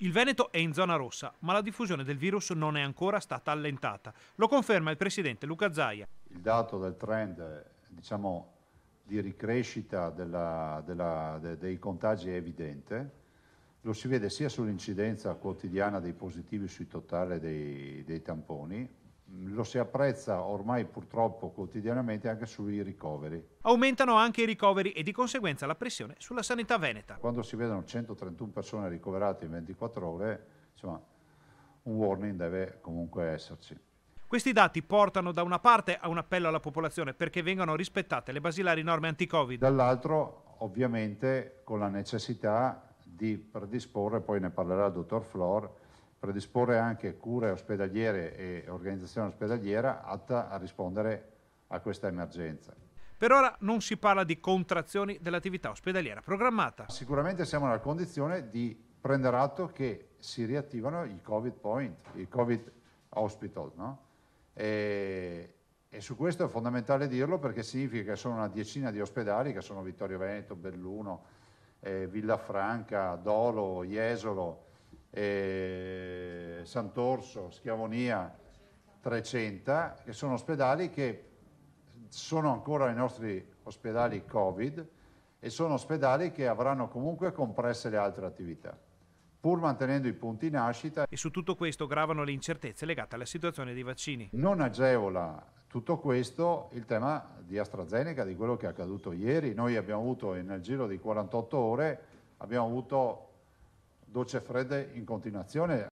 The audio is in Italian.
Il Veneto è in zona rossa, ma la diffusione del virus non è ancora stata allentata. Lo conferma il presidente Luca Zaia. Il dato del trend diciamo, di ricrescita della, della, de, dei contagi è evidente. Lo si vede sia sull'incidenza quotidiana dei positivi sui totali dei, dei tamponi, lo si apprezza ormai purtroppo quotidianamente anche sui ricoveri. Aumentano anche i ricoveri e di conseguenza la pressione sulla sanità veneta. Quando si vedono 131 persone ricoverate in 24 ore, insomma, un warning deve comunque esserci. Questi dati portano da una parte a un appello alla popolazione perché vengano rispettate le basilari norme anti-Covid. Dall'altro, ovviamente, con la necessità di predisporre, poi ne parlerà il dottor Flor, predisporre anche cure ospedaliere e organizzazione ospedaliera atta a rispondere a questa emergenza. Per ora non si parla di contrazioni dell'attività ospedaliera programmata. Sicuramente siamo nella condizione di prendere atto che si riattivano i Covid Point, i Covid Hospital, no? e, e, su questo è fondamentale dirlo perché significa che sono una decina di ospedali, che sono Vittorio Veneto, Belluno, eh, Villafranca, Dolo, Jesolo, eh, Sant'Orso, Schiavonia, Trecenta, che sono ospedali che sono ancora i nostri ospedali Covid e sono ospedali che avranno comunque compresse le altre attività pur mantenendo i punti nascita. E su tutto questo gravano le incertezze legate alla situazione dei vaccini. Non agevola tutto questo il tema di AstraZeneca, di quello che è accaduto ieri. Noi abbiamo avuto nel giro di 48 ore, abbiamo avuto docce fredde in continuazione